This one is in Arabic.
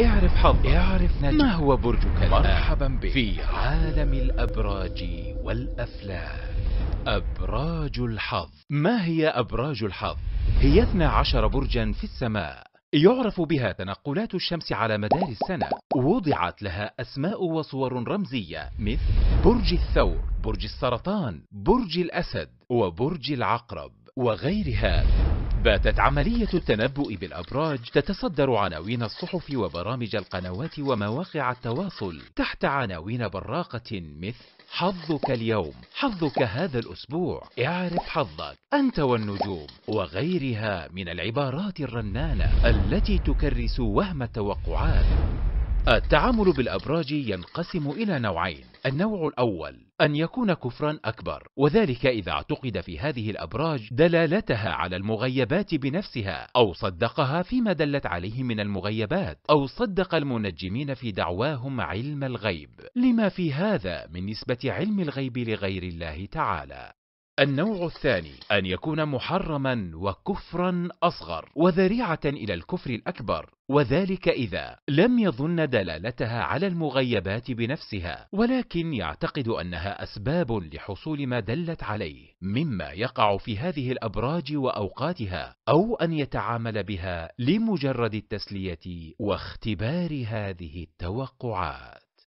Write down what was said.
اعرف حظك اعرف نجم ما هو برجك مرحبا بك في عالم الأبراج والافلام أبراج الحظ ما هي أبراج الحظ؟ هي 12 برجا في السماء يعرف بها تنقلات الشمس على مدار السنة وضعت لها أسماء وصور رمزية مثل برج الثور برج السرطان برج الأسد وبرج العقرب وغيرها باتت عملية التنبؤ بالأبراج تتصدر عناوين الصحف وبرامج القنوات ومواقع التواصل تحت عناوين براقة مثل حظك اليوم حظك هذا الأسبوع اعرف حظك أنت والنجوم وغيرها من العبارات الرنانة التي تكرس وهم التوقعات التعامل بالأبراج ينقسم إلى نوعين النوع الأول أن يكون كفرا أكبر وذلك إذا اعتقد في هذه الأبراج دلالتها على المغيبات بنفسها أو صدقها فيما دلت عليه من المغيبات أو صدق المنجمين في دعواهم علم الغيب لما في هذا من نسبة علم الغيب لغير الله تعالى النوع الثاني أن يكون محرما وكفرا أصغر وذريعة إلى الكفر الأكبر وذلك إذا لم يظن دلالتها على المغيبات بنفسها ولكن يعتقد أنها أسباب لحصول ما دلت عليه مما يقع في هذه الأبراج وأوقاتها أو أن يتعامل بها لمجرد التسلية واختبار هذه التوقعات